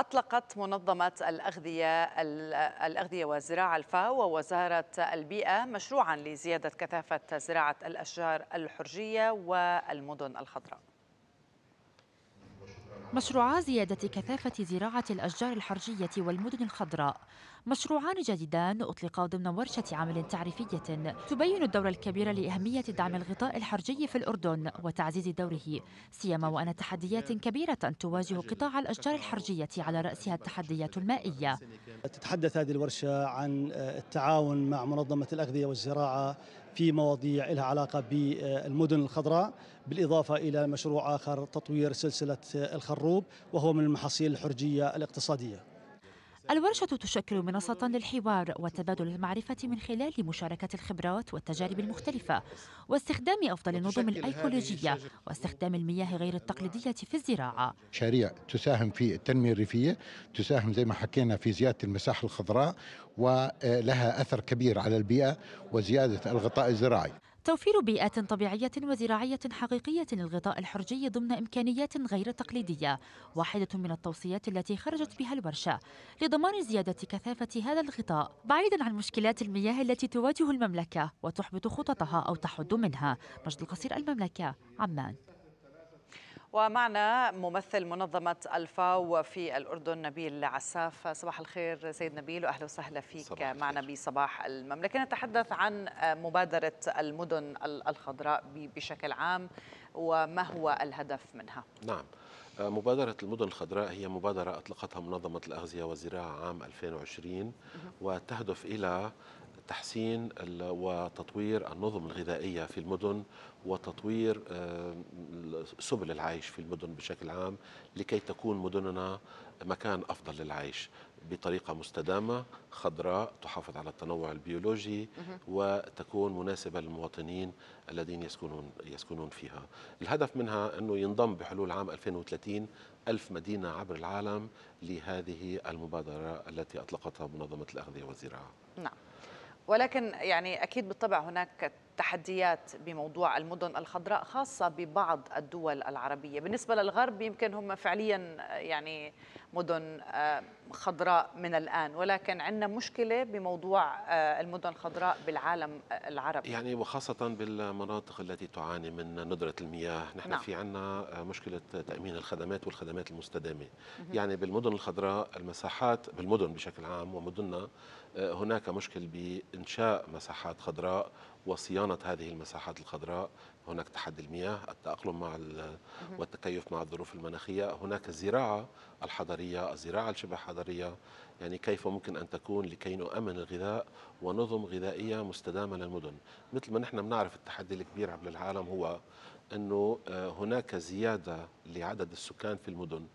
أطلقت منظمة الأغذية الأغذية والزراعة الفاو ووزارة البيئة مشروعا لزيادة كثافة زراعة الأشجار الحرجية والمدن الخضراء مشروعا زيادة كثافة زراعة الأشجار الحرجية والمدن الخضراء مشروعان جديدان أطلقا ضمن ورشة عمل تعريفية تبين الدور الكبير لأهمية دعم الغطاء الحرجي في الأردن وتعزيز دوره سيما وأن تحديات كبيرة تواجه قطاع الأشجار الحرجية على رأسها التحديات المائية تتحدث هذه الورشة عن التعاون مع منظمة الأغذية والزراعة في مواضيع لها علاقة بالمدن الخضراء بالإضافة إلى مشروع آخر تطوير سلسلة الخروب وهو من المحاصيل الحرجية الاقتصادية الورشة تشكل منصة للحوار وتبادل المعرفة من خلال مشاركة الخبرات والتجارب المختلفة واستخدام أفضل النظم الأيكولوجية واستخدام المياه غير التقليدية في الزراعة مشاريع تساهم في التنمية الريفية تساهم زي ما حكينا في زيادة المساحة الخضراء ولها أثر كبير على البيئة وزيادة الغطاء الزراعي توفير بيئات طبيعية وزراعية حقيقية للغطاء الحرجي ضمن إمكانيات غير تقليدية واحدة من التوصيات التي خرجت بها الورشة لضمان زيادة كثافة هذا الغطاء بعيدا عن مشكلات المياه التي تواجه المملكة وتحبط خططها أو تحد منها مجد القصير المملكة عمان ومعنا ممثل منظمة الفاو في الأردن نبيل عساف صباح الخير سيد نبيل وأهلا وسهلا فيك معنا بصباح المملكة نتحدث عن مبادرة المدن الخضراء بشكل عام وما هو الهدف منها نعم آه، مبادرة المدن الخضراء هي مبادرة أطلقتها منظمة الأغذية والزراعة عام 2020 وتهدف إلى تحسين وتطوير النظم الغذائية في المدن وتطوير آه، سبل العيش في المدن بشكل عام لكي تكون مدننا مكان أفضل للعيش بطريقة مستدامة خضراء تحافظ على التنوع البيولوجي وتكون مناسبة للمواطنين الذين يسكنون يسكنون فيها. الهدف منها أنه ينضم بحلول عام 2030 ألف مدينة عبر العالم لهذه المبادرة التي أطلقتها منظمة الأغذية والزراعة. نعم. ولكن يعني أكيد بالطبع هناك تحديات بموضوع المدن الخضراء خاصة ببعض الدول العربية بالنسبة للغرب يمكن هم فعليا يعني مدن آه، خضراء من الآن ولكن عندنا مشكلة بموضوع آه، المدن الخضراء بالعالم آه، العربي يعني وخاصة بالمناطق التي تعاني من ندرة المياه نحن نعم. في عندنا آه، مشكلة تأمين الخدمات والخدمات المستدامة يعني بالمدن الخضراء المساحات بالمدن بشكل عام ومدننا هناك مشكل بإنشاء مساحات خضراء وصيانة هذه المساحات الخضراء هناك تحدي المياه التأقلم مع والتكيف مع الظروف المناخية هناك الزراعة الحضرية الزراعة الشبه حضرية يعني كيف ممكن أن تكون لكي نؤمن الغذاء ونظم غذائية مستدامة للمدن مثل ما نحن بنعرف التحدي الكبير عبر العالم هو أنه آه، هناك زيادة لعدد السكان في المدن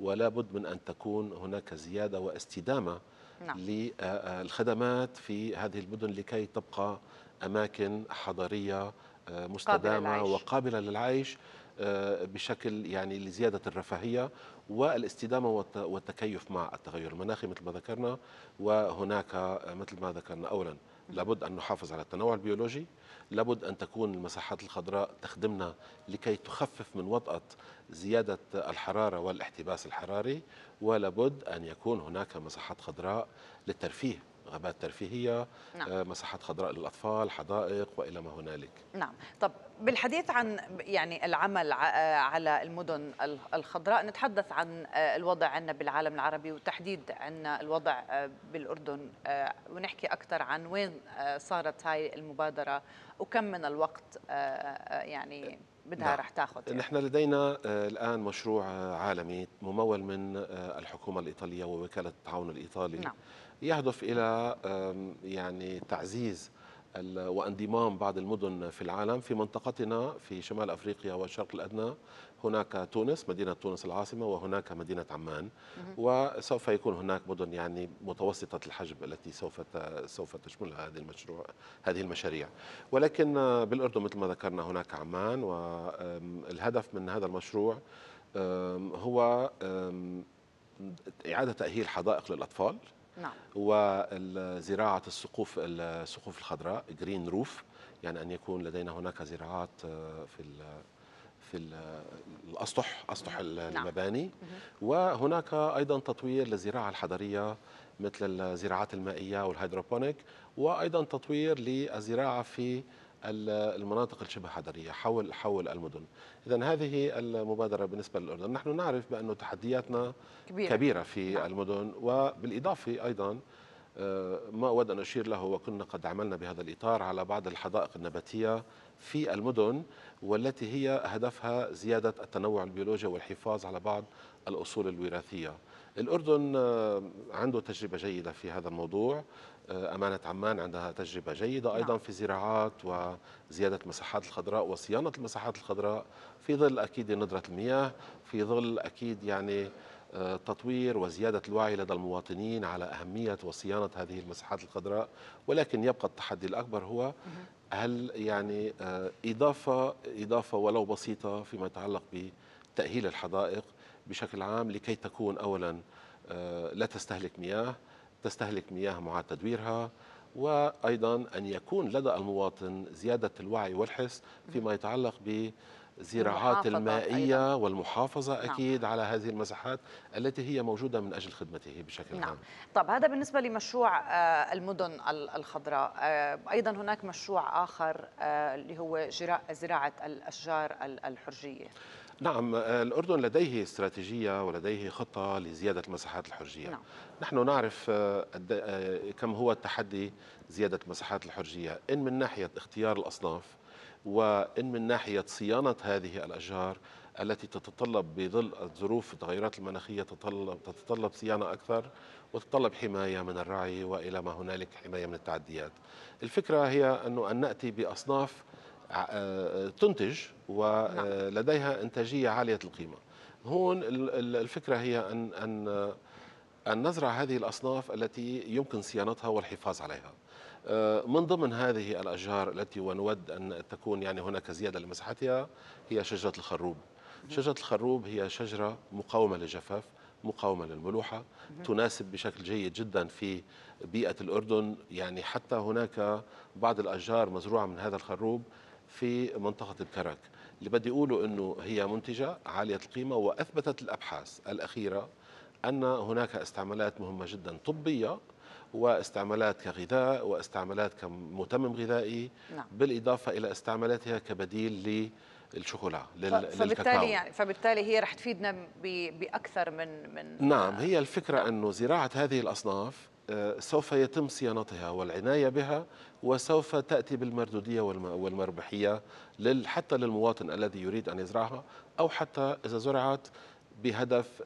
ولا بد من أن تكون هناك زيادة واستدامة نعم. للخدمات آه، آه، في هذه المدن لكي تبقى أماكن حضرية آه، مستدامه قابل وقابله للعيش آه، بشكل يعني لزياده الرفاهيه والاستدامه والتكيف مع التغير المناخي مثل ما ذكرنا وهناك مثل ما ذكرنا اولا لابد ان نحافظ على التنوع البيولوجي لابد ان تكون المساحات الخضراء تخدمنا لكي تخفف من وطاه زياده الحراره والاحتباس الحراري ولابد ان يكون هناك مساحات خضراء للترفيه غابات ترفيهية نعم. آه، مساحات خضراء للأطفال حدائق وإلى ما هنالك نعم طب بالحديث عن يعني العمل آه، على المدن الخضراء نتحدث عن آه، الوضع عندنا بالعالم العربي وتحديد عندنا الوضع بالأردن ونحكي أكثر عن وين صارت هاي المبادرة وكم من الوقت يعني بدها نعم. رح تاخذ يعني. نحن لدينا الان مشروع عالمي ممول من الحكومه الايطاليه ووكاله التعاون الايطالي نعم. يهدف إلى يعني تعزيز وانضمام بعض المدن في العالم في منطقتنا في شمال افريقيا والشرق الادنى هناك تونس مدينه تونس العاصمه وهناك مدينه عمان وسوف يكون هناك مدن يعني متوسطه الحجم التي سوف سوف تشملها هذه المشروع هذه المشاريع ولكن آه، بالاردن مثل ما ذكرنا هناك عمان والهدف من هذا المشروع هو اعاده تاهيل حدائق للاطفال نعم. وزراعة السقوف السقوف الخضراء جرين روف يعني أن يكون لدينا هناك زراعات آه، في في الاسطح اسطح نعم. المباني وهناك ايضا تطوير للزراعه الحضريه مثل الزراعات المائيه والهيدروبونيك وايضا تطوير للزراعه في المناطق الشبه حضريه حول حول المدن اذا هذه المبادره بالنسبه للاردن نحن نعرف بانه تحدياتنا كبيره, كبيرة في نعم. المدن وبالاضافه ايضا آه، ما أود أن أشير له وكنا قد عملنا بهذا الإطار على بعض الحدائق النباتية في المدن والتي هي هدفها زيادة التنوع البيولوجي والحفاظ على بعض الأصول الوراثية الأردن آه، عنده تجربة جيدة في هذا الموضوع آه، أمانة عمان عندها تجربة جيدة أيضا نعم. في زراعات وزيادة المساحات الخضراء وصيانة المساحات الخضراء في ظل أكيد ندرة المياه في ظل أكيد يعني تطوير وزيادة الوعي لدى المواطنين على أهمية وصيانة هذه المساحات الخضراء ولكن يبقى التحدي الأكبر هو هل يعني آه، إضافة إضافة ولو بسيطة فيما يتعلق بتأهيل الحدائق بشكل عام لكي تكون أولا آه، لا تستهلك مياه تستهلك مياه معاد تدويرها وأيضا أن يكون لدى المواطن زيادة الوعي والحس فيما يتعلق ب الزراعات المائية أيضاً. والمحافظة نعم. أكيد نعم. على هذه المساحات التي هي موجودة من أجل خدمته بشكل نعم. عام طب هذا بالنسبة لمشروع آه، المدن الخضراء آه، أيضا هناك مشروع آخر آه، اللي هو زراعة الأشجار الحرجية نعم الأردن لديه استراتيجية ولديه خطة لزيادة المساحات الحرجية نعم. نحن نعرف كم هو التحدي زيادة المساحات الحرجية إن من ناحية اختيار الأصناف وإن من ناحية صيانة هذه الأشجار التي تتطلب بظل الظروف التغيرات المناخية تتطلب, تتطلب صيانة أكثر وتتطلب حماية من الرعي وإلى ما هنالك حماية من التعديات الفكرة هي أنه أن نأتي بأصناف آه، تنتج ولديها آه، نعم. إنتاجية عالية القيمة هون الفكرة هي أن, أن, أن نزرع هذه الأصناف التي يمكن صيانتها والحفاظ عليها آه، من ضمن هذه الأشجار التي ونود أن تكون يعني هناك زيادة لمساحتها هي شجرة الخروب شجرة الخروب هي شجرة مقاومة للجفاف مقاومة للملوحة تناسب بشكل جيد جدا في بيئة الأردن يعني حتى هناك بعض الأشجار مزروعة من هذا الخروب في منطقة الكرك اللي بدي أقوله أنه هي منتجة عالية القيمة وأثبتت الأبحاث الأخيرة أن هناك استعمالات مهمة جدا طبية واستعمالات كغذاء واستعمالات كمتمم غذائي نعم. بالإضافة إلى استعمالاتها كبديل الشوكولا فبالتالي يعني فبالتالي هي رح تفيدنا بأكثر من من نعم هي آه. الفكرة نعم. أنه زراعة هذه الأصناف آه، سوف يتم صيانتها والعناية بها وسوف تأتي بالمردودية والمربحية حتى للمواطن الذي يريد أن يزرعها أو حتى إذا زرعت بهدف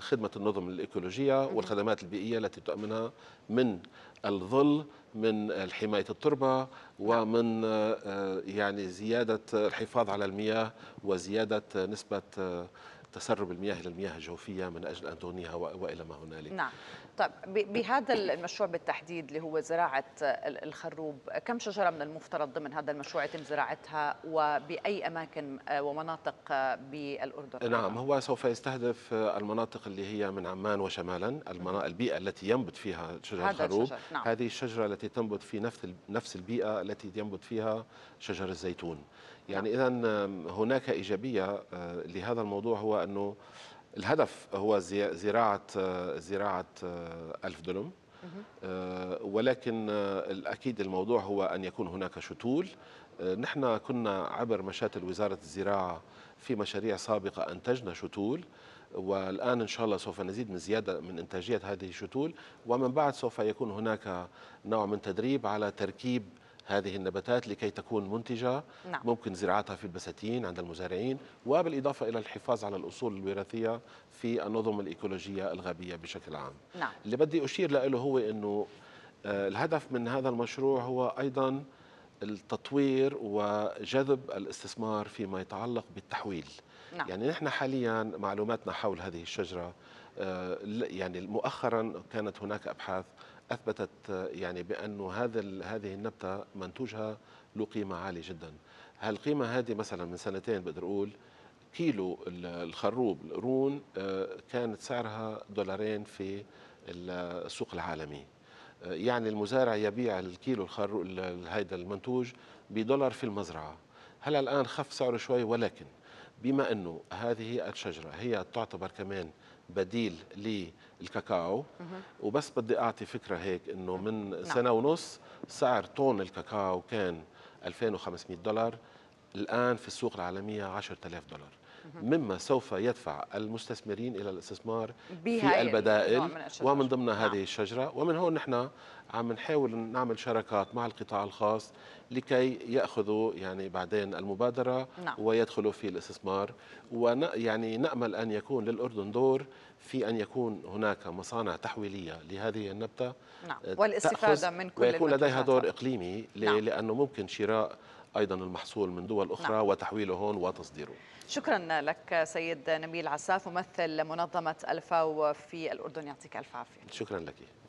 خدمة النظم الإيكولوجية والخدمات البيئية التي تؤمنها من الظل من حماية التربة ومن آه، يعني زيادة الحفاظ على المياه وزيادة نسبة آه، تسرب المياه للمياه الجوفية من أجل أن تغنيها وإلى ما هنالك نعم طيب بهذا المشروع بالتحديد اللي هو زراعة الخروب كم شجرة من المفترض ضمن هذا المشروع يتم زراعتها وبأي أماكن آه، ومناطق آه، بالأردن نعم هو سوف يستهدف آه، المناطق اللي هي من عمان وشمالا البيئة التي ينبت فيها شجر الخروب الشجر. نعم. هذه الشجرة التي تنبت في نفس نفس البيئة التي ينبت فيها شجر الزيتون يعني إذا هناك إيجابية آه، لهذا الموضوع هو أنه الهدف هو زراعة آه، زراعة آه، ألف دلم ولكن الأكيد الموضوع هو أن يكون هناك شتول نحن كنا عبر مشاتل وزارة الزراعة في مشاريع سابقة أنتجنا شتول والآن إن شاء الله سوف نزيد من زيادة من إنتاجية هذه الشتول ومن بعد سوف يكون هناك نوع من تدريب على تركيب هذه النباتات لكي تكون منتجة نعم. ممكن زراعتها في البساتين عند المزارعين وبالإضافة إلى الحفاظ على الأصول الوراثية في النظم الإيكولوجية الغابية بشكل عام نعم. اللي بدي أشير له هو أنه آه، الهدف من هذا المشروع هو أيضا التطوير وجذب الاستثمار فيما يتعلق بالتحويل نعم. يعني نحن حاليا معلوماتنا حول هذه الشجرة آه، يعني مؤخرا كانت هناك ابحاث اثبتت آه، يعني بانه هذا هذه النبته منتوجها له قيمه عاليه جدا هالقيمه هذه مثلا من سنتين بقدر اقول كيلو الخروب القرون آه، كانت سعرها دولارين في السوق العالمي يعني المزارع يبيع الكيلو الخروب هذا المنتوج بدولار في المزرعه هلا الان خف سعره شوي ولكن بما انه هذه الشجره هي تعتبر كمان بديل للكاكاو وبس بدي اعطي فكره هيك انه نعم. من نعم. سنه ونص سعر طن الكاكاو كان 2500 دولار الان في السوق العالميه 10000 دولار مما سوف يدفع المستثمرين إلى الاستثمار في البدائل ومن ضمن هذه نعم. الشجرة ومن هون نحن عم نحاول نعمل شراكات مع القطاع الخاص لكي ياخذوا يعني بعدين المبادره نعم. ويدخلوا في الاستثمار ون يعني نامل ان يكون للاردن دور في ان يكون هناك مصانع تحويليه لهذه النبته نعم والاستفاده من كل ويكون لديها دور اقليمي نعم. لانه ممكن شراء أيضا المحصول من دول أخرى نعم. وتحويله هون وتصديره شكرا لك سيد نبيل عساف ممثل منظمة الفاو في الأردن يعطيك ألف عافية شكرا لك